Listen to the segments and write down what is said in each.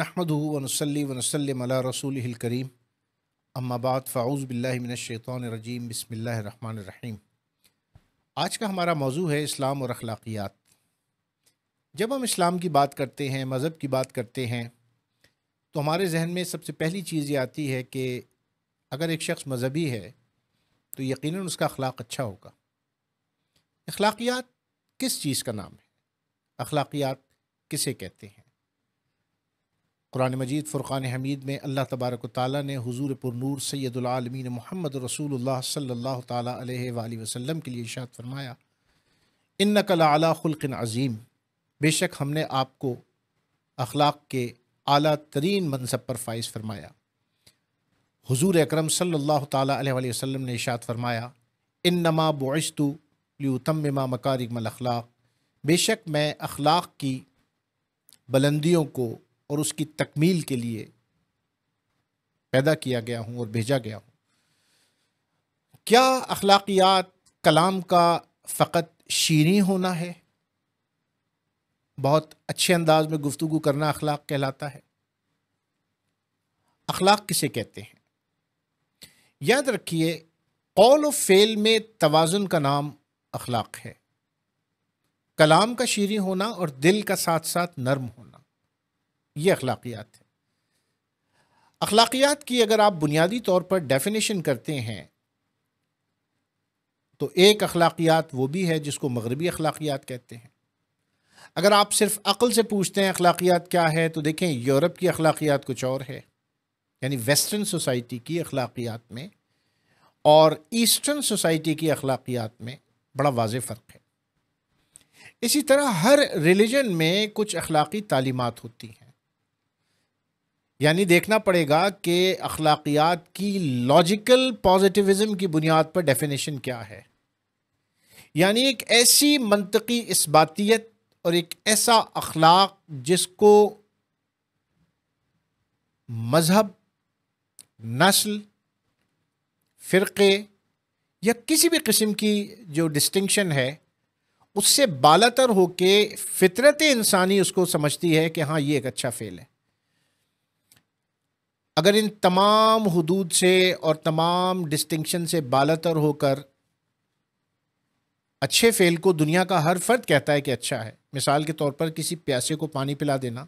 नहमदू वनसली वनसलम अला रसूल करीम अम्माबाद फ़ाऊज़ बिल्लिमिनशैतरजीम बसमीम आज का हमारा मौजू है इस्लाम और अखलाकियात जब हम इस्लाम की बात करते हैं मज़हब की बात करते हैं तो हमारे जहन में सबसे पहली चीज़ ये आती है कि अगर एक शख्स मज़हबी है तो यकीनन उसका अखलाक अच्छा होगा अखलाकियात किस चीज़ का नाम है अखलाकियात किसे कहते हैं कुरान मजीद फ़ुरक़ान हमीद में अल्लाह तबारक ताली ने हजूर पुरूर सैदुलमीन मोहम्मद रसूल सल्ला वसम के लिए इशात फरमाया इन नकला ख़ुल्किन अज़ीम बेशक हमने आपको अखलाक के अला तरीन मनसब पर फाइज फरमाया हजूर अक्रम सल्ला वसम ने इशात फरमाया इन नमा बोशतु लियतम अखलाक बेशक मैं अखलाक की बुलंदियों को और उसकी तकमील के लिए पैदा किया गया हूँ और भेजा गया हूँ क्या अखलाकियात कलाम का फ़कत शीरी होना है बहुत अच्छे अंदाज में गुफ्तु करना अखलाक कहलाता है अखलाक किसे कहते हैं याद रखिए कौल व फेल में तोज़ुन का नाम अखलाक है कलाम का शीरी होना और दिल का साथ साथ नर्म होना ये अखलाकियात है अखलाकियात की अगर आप बुनियादी तौर पर डेफिनेशन करते हैं तो एक अखलाकियात वो भी है जिसको मगरबी अखलाकियात कहते हैं अगर आप सिर्फ अक़ल से पूछते हैं अखलाकियात क्या है तो देखें यूरोप की अखलाकियात कुछ और है यानी वेस्टर्न सोसाइटी की अखलाकियात में और ईस्टर्न सोसाइटी की अखलाकियात में बड़ा वाज फ़र्क है इसी तरह हर रिलीजन में कुछ अखलाकी तालीमत होती हैं यानी देखना पड़ेगा कि अखलाकियात की लॉजिकल पॉजिटिविज़म की बुनियाद पर डेफिनेशन क्या है यानी एक ऐसी मनतकी इस्बातीत और एक ऐसा अखलाक जिसको मज़हब नस्ल फ़िरक़े या किसी भी किस्म की जो डिस्टिंक्शन है उससे बालातर होके फितरत इंसानी उसको समझती है कि हाँ ये एक अच्छा फेल है अगर इन तमाम हदूद से और तमाम डिस्टिंक्शन से बालातर होकर अच्छे फेल को दुनिया का हर फर्द कहता है कि अच्छा है मिसाल के तौर पर किसी प्यासे को पानी पिला देना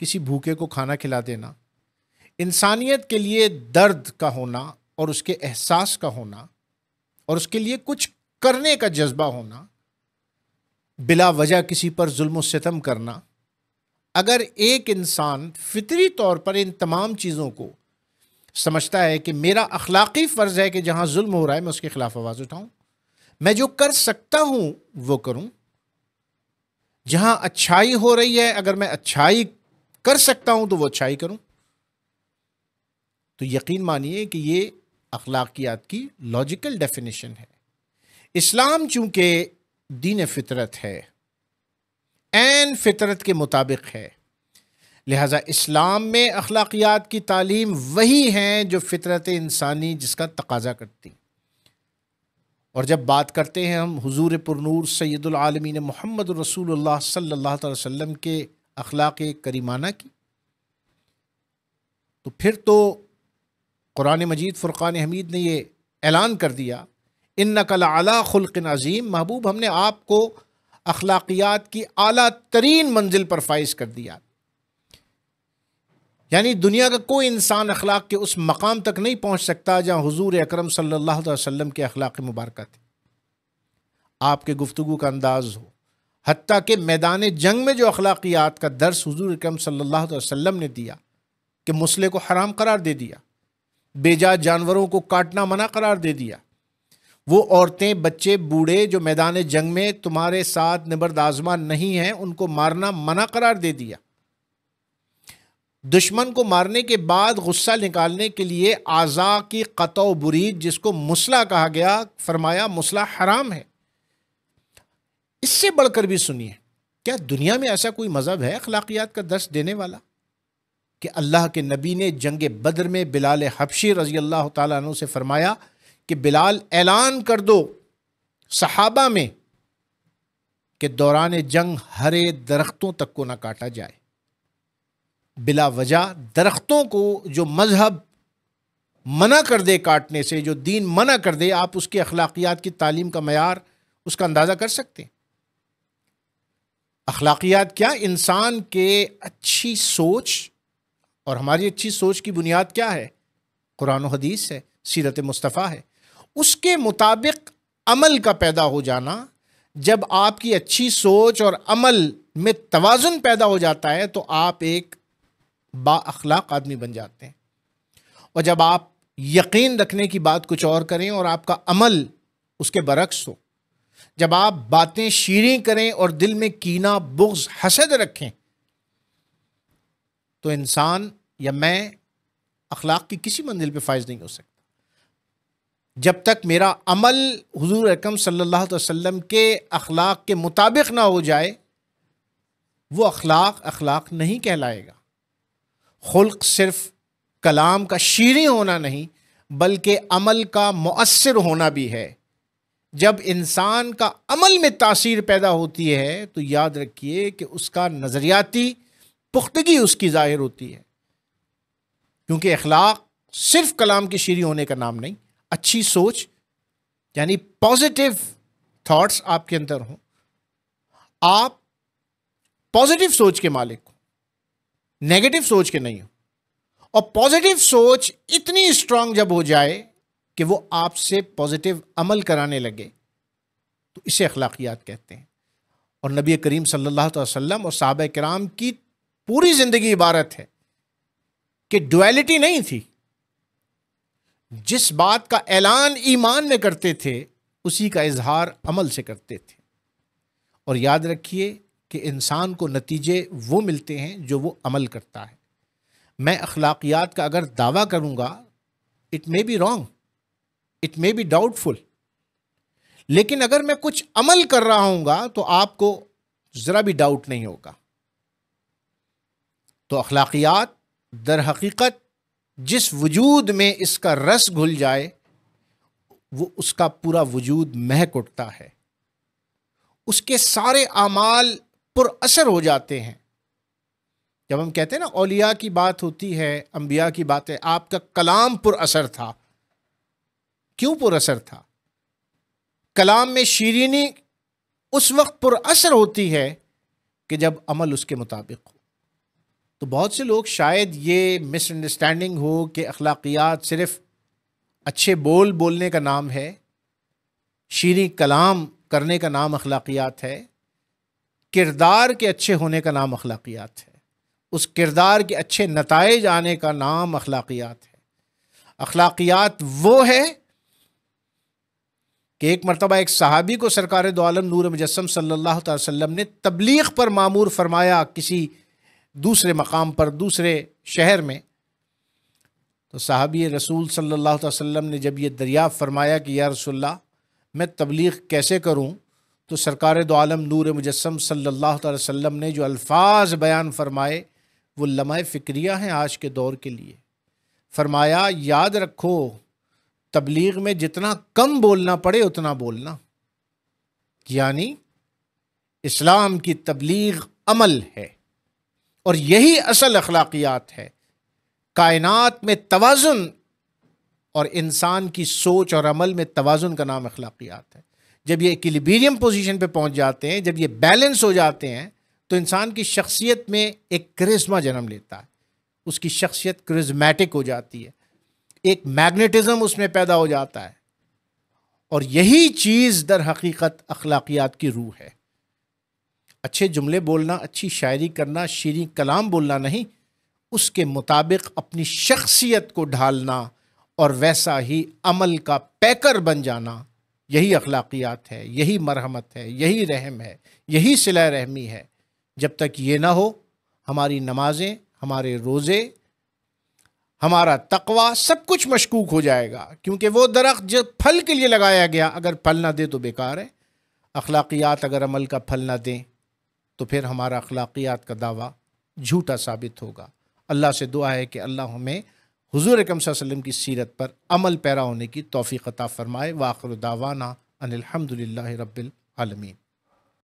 किसी भूखे को खाना खिला देना इंसानियत के लिए दर्द का होना और उसके एहसास का होना और उसके लिए कुछ करने का जज्बा होना बिला वजह किसी पर जुल्म सितम करना अगर एक इंसान फितरी तौर पर इन तमाम चीज़ों को समझता है कि मेरा अखलाकी फ़र्ज़ है कि जहाँ जुल्म हो रहा है मैं उसके ख़िलाफ़ आवाज़ उठाऊँ मैं जो कर सकता हूँ वो करूँ जहाँ अच्छाई हो रही है अगर मैं अच्छाई कर सकता हूँ तो वो अच्छाई करूँ तो यकीन मानिए कि ये अखलाकियात की लॉजिकल डेफिनेशन है इस्लाम चूँकि दीन फितरत है एन फितरत के मुताबिक है लिहाजा इस्लाम में अखलाकियात की तालीम वही हैं जो फितरत इंसानी जिसका तकाजा करती और जब बात करते हैं हम हुजूर पुरनूर सैदुलमीन मोहम्मद रसूल सल्ला वसम के अखलाक करीमाना की तो फिर तो कुरान मजीद फ़ुरक़ान हमीद ने ये ऐलान कर दिया इन नकल आला खुल्क नज़ीम महबूब हमने आपको अखलाकियात की अली तरीन मंजिल पर फाइज कर दिया यानी दुनिया का कोई इंसान अखलाक के उस मकाम तक नहीं पहुंच सकता जहां हुजूर अकरम सल्लल्लाहु अलैहि वसल्लम के अखलाक मुबारक थे आपके गुफ्तु का अंदाज हो हती के मैदान जंग में जो अखलाकियात का दर्स हुजूर अकरम सल्लल्लाहु अलैहि वसल्लम ने दिया कि मुसले को हराम करार दे दिया बेजा जानवरों को काटना मना करार दे दिया वो औरतें बच्चे बूढ़े जो मैदान जंग में तुम्हारे साथ निबर्द आजमा नहीं हैं उनको मारना मना करार दे दिया दुश्मन को मारने के बाद गुस्सा निकालने के लिए आज़ा की कतो बुरीद जिसको मुसला कहा गया फरमाया मुसला हराम है इससे बढ़कर भी सुनिए क्या दुनिया में ऐसा कोई मज़हब है अखलाकियात का दर्श देने वाला कि अल्लाह के नबी ने जंग बद्र में बिलाल हबशी रज़ी अल्लाह तु से फ़रमाया कि बिलाल ऐलान कर दो सहाबा में कि दौरान जंग हरे दरख्तों तक को ना काटा जाए बिला वजह दरख्तों को जो मज़हब मना कर दे काटने से जो दीन मना कर दे आप उसके अखलाकियात की तालीम का मैार उसका अंदाज़ा कर सकते हैं अखलाकियात क्या इंसान के अच्छी सोच और हमारी अच्छी सोच की बुनियाद क्या है कुरान हदीस है सीरत मुस्तफ़ा है उसके मुताबिक अमल का पैदा हो जाना जब आपकी अच्छी सोच और अमल में तोज़ुन पैदा हो जाता है तो आप एक बाखलाक आदमी बन जाते हैं और जब आप यकीन रखने की बात कुछ और करें और आपका अमल उसके बरक्स हो जब आप बातें शीरें करें और दिल में कीना बुग्ज हसद रखें तो इंसान या मैं अखलाक की किसी मंजिल पे फायज नहीं हो सकता जब तक मेरा अमल हजूर अकम सल्लाम के अखलाक के मुताबिक ना हो जाए वो अखलाक अखलाक नहीं कहलाएगा खुल्क सिर्फ कलाम का शीरी होना नहीं बल्कि अमल का मौसर होना भी है जब इंसान का अमल में तासीर पैदा होती है तो याद रखिए कि उसका नज़रियाती पुख्तगी उसकी ज़ाहिर होती है क्योंकि अखलाक सिर्फ कलाम के शीरी होने का नाम नहीं अच्छी सोच यानी पॉजिटिव थॉट्स आपके अंदर हों आप पॉजिटिव सोच के मालिक हो नेगेटिव सोच के नहीं हो और पॉजिटिव सोच इतनी स्ट्रांग जब हो जाए कि वो आपसे पॉजिटिव अमल कराने लगे तो इसे अखलाकियात कहते हैं और नबी करीम सल्लल्लाहु अलैहि वसल्लम और साहब कराम की पूरी जिंदगी इबारत है कि डुअलिटी नहीं थी जिस बात का ऐलान ईमान में करते थे उसी का इजहार अमल से करते थे और याद रखिए कि इंसान को नतीजे वो मिलते हैं जो वो अमल करता है मैं अखलाकियात का अगर दावा करूँगा it may be wrong it may be doubtful लेकिन अगर मैं कुछ अमल कर रहा हूँगा तो आपको ज़रा भी डाउट नहीं होगा तो अखलाकियात दर हकीकत जिस वजूद में इसका रस घुल जाए वो उसका पूरा वजूद महक उठता है उसके सारे आमाल असर हो जाते हैं जब हम कहते हैं ना ओलिया की बात होती है अम्बिया की बात है आपका कलाम असर था क्यों असर था कलाम में शीरीनी उस वक्त असर होती है कि जब अमल उसके मुताबिक हो तो बहुत से लोग शायद ये मिसअंडरस्टैंडिंग हो कि अखलाकियात सिर्फ अच्छे बोल बोलने का नाम है शीरी कलाम करने का नाम अखलाकियात है किरदार के अच्छे होने का नाम अखलाकियात है उस किरदार के अच्छे नतज आने का नाम अखलाकियात है अखलाकियात वो है कि एक मरतबा एक सहाबी को सरकार दो आलम नूर मुजस्म सल्ला वसम ने तबलीग पर मामूर फरमाया किसी दूसरे मकाम पर दूसरे शहर में तो साहबी रसूल सल्लल्लाहु अलैहि वसल्लम ने जब ये दरिया फरमाया कि या रसोल्ला मैं तबलीग कैसे करूं तो सरकार दो आलम नूर मुजस्म सल्लल्लाहु अलैहि वसल्लम ने जो अल्फाज बयान फरमाए वो लम्हा फ़िक्रिया हैं आज के दौर के लिए फरमाया याद रखो तबलीग में जितना कम बोलना पड़े उतना बोलना यानी इस्लाम की तबलीग अमल है और यही असल अखलाकियात है कायनात में तोज़ुन और इंसान की सोच और अमल में तोज़ुन का नाम अखलाकियात है जब ये एकिलिबीरियम पोजीशन पे पहुंच जाते हैं जब ये बैलेंस हो जाते हैं तो इंसान की शख्सियत में एक करिश्मा जन्म लेता है उसकी शख्सियत करिज्मेटिक हो जाती है एक मैग्नेटिज्म उसमें पैदा हो जाता है और यही चीज़ दर हकीकत अखलाकियात की रूह है अच्छे जुमले बोलना अच्छी शायरी करना शीरी कलाम बोलना नहीं उसके मुताबिक अपनी शख्सियत को ढालना और वैसा ही अमल का पैकर बन जाना यही अखलाकियात है यही मरहमत है यही रहम है यही सिला रहमी है जब तक ये ना हो हमारी नमाजें हमारे रोज़े हमारा तकवा सब कुछ मशकूक हो जाएगा क्योंकि वो दरख्त जब फल के लिए लगाया गया अगर फल ना दे तो बेकार है अखलाकियात अगर अमल का फल ना दें तो फिर हमारा अखलाकियात का दावा झूठा साबित होगा अल्लाह से दुआ है कि अल्लाह हमें हजूर अकम वसम की सीरत पर अमल पैरा होने की तोफ़ी क़ता फ़रमाए वाखर दावाना अनिलहमदिल्ला रबालमीन